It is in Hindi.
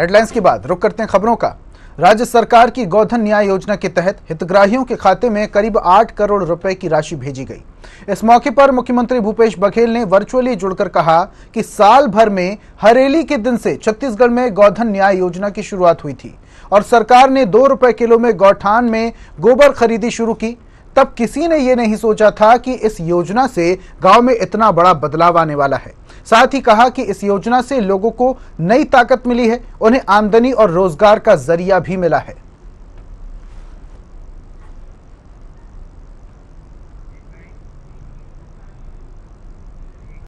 हेडलाइंस के बाद रुक करते हैं खबरों का राज्य सरकार की गौधन न्याय योजना के तहत हितग्राहियों के खाते में करीब आठ करोड़ रुपए की राशि भेजी गई इस मौके पर मुख्यमंत्री भूपेश बघेल ने वर्चुअली जुड़कर कहा कि साल भर में हरेली के दिन से छत्तीसगढ़ में गौधन न्याय योजना की शुरुआत हुई थी और सरकार ने दो रुपए किलो में गौठान में गोबर खरीदी शुरू की तब किसी ने यह नहीं सोचा था कि इस योजना से गांव में इतना बड़ा बदलाव आने वाला है साथ ही कहा कि इस योजना से लोगों को नई ताकत मिली है उन्हें आमदनी और रोजगार का जरिया भी मिला है